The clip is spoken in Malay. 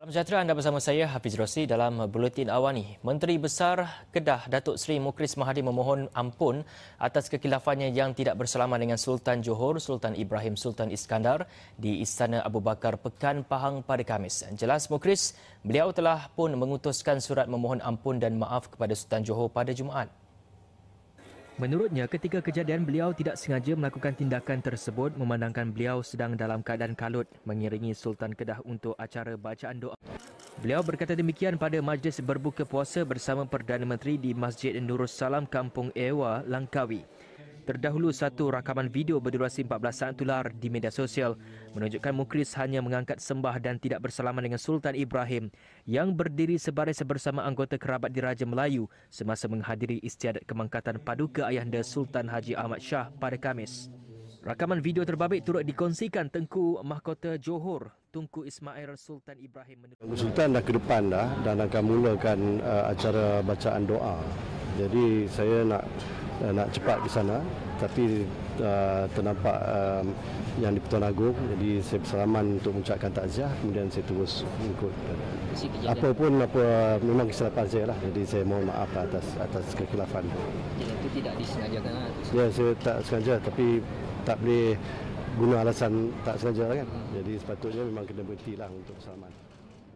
Salam sejahtera anda bersama saya Hafiz Rosli dalam buletin awal ini. Menteri Besar Kedah Datuk Seri Mukris Mahathir memohon ampun atas kekilafannya yang tidak bersalaman dengan Sultan Johor Sultan Ibrahim Sultan Iskandar di Istana Abu Bakar Pekan Pahang pada Kamis. Jelas Mukris, beliau telah pun mengutuskan surat memohon ampun dan maaf kepada Sultan Johor pada Jumaat. Menurutnya, ketika kejadian beliau tidak sengaja melakukan tindakan tersebut memandangkan beliau sedang dalam keadaan kalut mengiringi Sultan Kedah untuk acara bacaan doa. Beliau berkata demikian pada majlis berbuka puasa bersama Perdana Menteri di Masjid Nurussalam, Kampung Ewa, Langkawi. Terdahulu satu rakaman video berdurasi 14 saat tular di media sosial menunjukkan Mukris hanya mengangkat sembah dan tidak bersalaman dengan Sultan Ibrahim yang berdiri sebaris bersama anggota kerabat di Raja Melayu semasa menghadiri istiadat kemangkatan paduka ayahanda Sultan Haji Ahmad Shah pada Kamis. Rakaman video terbabit turut dikongsikan Tengku Mahkota Johor Tengku Ismail Sultan Ibrahim Tengku Sultan dah ke depan dah dan akan mulakan uh, acara bacaan doa. Jadi saya nak uh, nak cepat di sana tapi uh, ternampak um, yang di Pertuan Agong jadi saya bersalaman untuk mengucapkan takziah kemudian saya terus ikut apa pun apa memang kesilapan saya lah jadi saya mohon maaf atas atas kekilafan itu tidak disengajakan lah ya saya tak sengaja tapi tak boleh guna alasan tak sengaja kan hmm. jadi sepatutnya memang kena berhenti untuk bersalaman